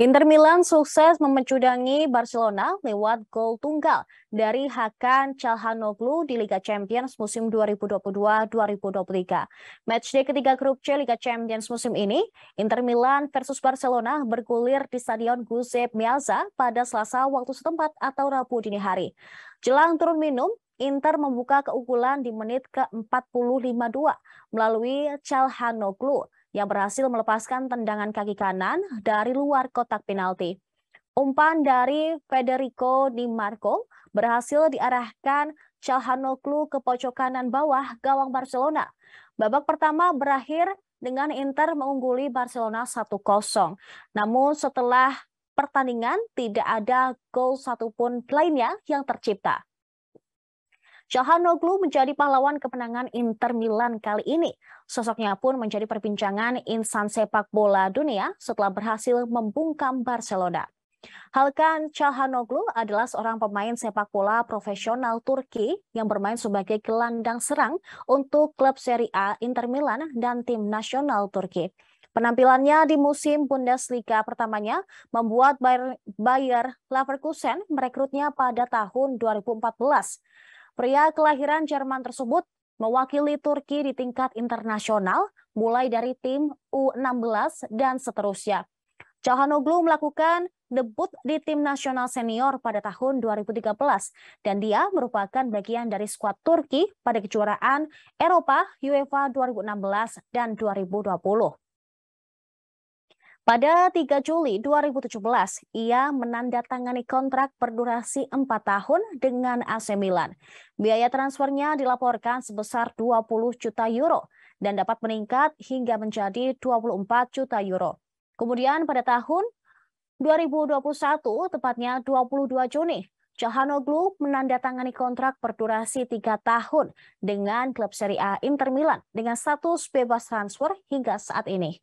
Inter Milan sukses memencudangi Barcelona lewat gol tunggal dari Hakan Calhanoglu di Liga Champions musim 2022-2023. Matchday ketiga grup C Liga Champions musim ini, Inter Milan versus Barcelona bergulir di Stadion Giuseppe Meazza pada Selasa waktu setempat atau Rabu dini hari. Jelang turun minum, Inter membuka keunggulan di menit ke-45-2 melalui Calhanoglu yang berhasil melepaskan tendangan kaki kanan dari luar kotak penalti. Umpan dari Federico Di Marco berhasil diarahkan Calhanoglu ke pojok kanan bawah gawang Barcelona. Babak pertama berakhir dengan Inter mengungguli Barcelona 1-0. Namun setelah pertandingan tidak ada gol satupun lainnya yang tercipta. Cahanoglu menjadi pahlawan kemenangan Inter Milan kali ini. Sosoknya pun menjadi perbincangan insan sepak bola dunia setelah berhasil membungkam Barcelona. Halkan Cahanoglu adalah seorang pemain sepak bola profesional Turki yang bermain sebagai gelandang serang untuk klub Serie A Inter Milan dan tim nasional Turki. Penampilannya di musim Bundesliga pertamanya membuat Bayer, Bayer Leverkusen merekrutnya pada tahun 2014. Pria kelahiran Jerman tersebut mewakili Turki di tingkat internasional mulai dari tim U16 dan seterusnya. Cahanoglu melakukan debut di tim nasional senior pada tahun 2013 dan dia merupakan bagian dari skuad Turki pada kejuaraan Eropa UEFA 2016 dan 2020. Pada 3 Juli 2017, ia menandatangani kontrak berdurasi 4 tahun dengan AC Milan. Biaya transfernya dilaporkan sebesar 20 juta euro dan dapat meningkat hingga menjadi 24 juta euro. Kemudian pada tahun 2021, tepatnya 22 Juni, Cahanoglu menandatangani kontrak berdurasi 3 tahun dengan klub Serie A Inter Milan dengan status bebas transfer hingga saat ini.